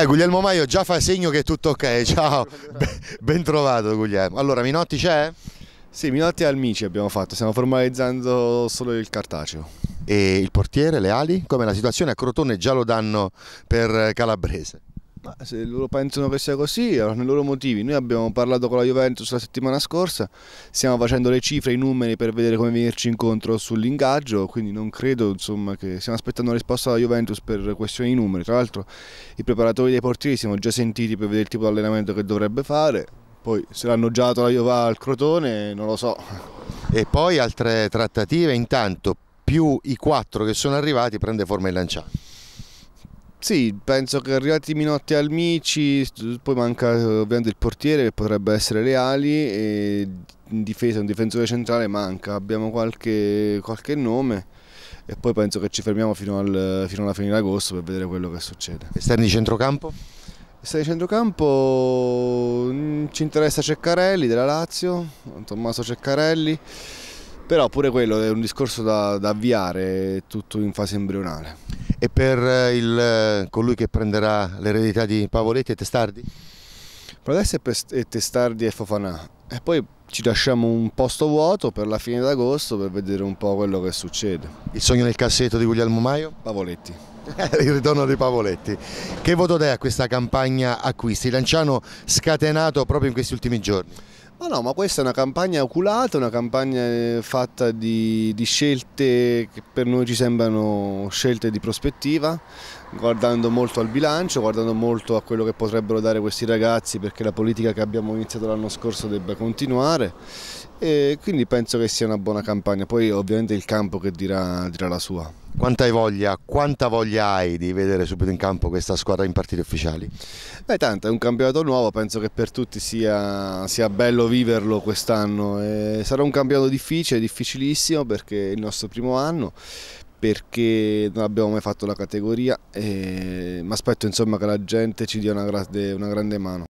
Eh, Guglielmo Maio già fa segno che è tutto ok, ciao, ben trovato Guglielmo. Allora, Minotti c'è? Sì, Minotti e Almici abbiamo fatto, stiamo formalizzando solo il cartaceo. E il portiere, le ali? Come la situazione a Crotone già lo danno per eh, Calabrese? se loro pensano che sia così, hanno i loro motivi. Noi abbiamo parlato con la Juventus la settimana scorsa, stiamo facendo le cifre, i numeri per vedere come venirci incontro sull'ingaggio, quindi non credo insomma, che stiamo aspettando una risposta dalla Juventus per questioni di numeri. Tra l'altro i preparatori dei portieri siamo già sentiti per vedere il tipo di allenamento che dovrebbe fare, poi se l'hanno già dato la Juventus al Crotone non lo so. E poi altre trattative, intanto più i quattro che sono arrivati prende forma il lanciato. Sì, penso che arrivati Minotti al Mici, poi manca eh, ovviamente il portiere che potrebbe essere Reali e in difesa un difensore centrale manca, abbiamo qualche, qualche nome e poi penso che ci fermiamo fino, al, fino alla fine d'agosto per vedere quello che succede. Esterni di centrocampo? Esterni di centrocampo mm, ci interessa Ceccarelli della Lazio, Tommaso Ceccarelli, però pure quello è un discorso da, da avviare tutto in fase embrionale e per eh, il, eh, colui che prenderà l'eredità di Pavoletti e Testardi? Prodesse e Testardi e Fofanà e poi ci lasciamo un posto vuoto per la fine d'agosto per vedere un po' quello che succede. Il sogno nel cassetto di Guglielmo Maio? Pavoletti. il ritorno di Pavoletti. Che voto dai a questa campagna acquisti? Lanciano scatenato proprio in questi ultimi giorni. Ma no, ma questa è una campagna oculata, una campagna eh, fatta di, di, scelte che per noi ci sembrano scelte di prospettiva, guardando molto al bilancio, guardando molto a quello che potrebbero dare questi ragazzi perché la politica che abbiamo iniziato l'anno scorso debba continuare e quindi penso che sia una buona campagna, poi ovviamente il campo che dirà, dirà la sua. Quanta hai voglia, quanta voglia hai di vedere subito in campo questa squadra in partite ufficiali? Beh tanto, è un campionato nuovo, penso che per tutti sia, sia bello viverlo quest'anno. Eh, sarà un campionato difficile, difficilissimo perché è il nostro primo anno, perché non abbiamo mai fatto la categoria, eh, ma aspetto insomma che la gente ci dia una grande, una grande mano.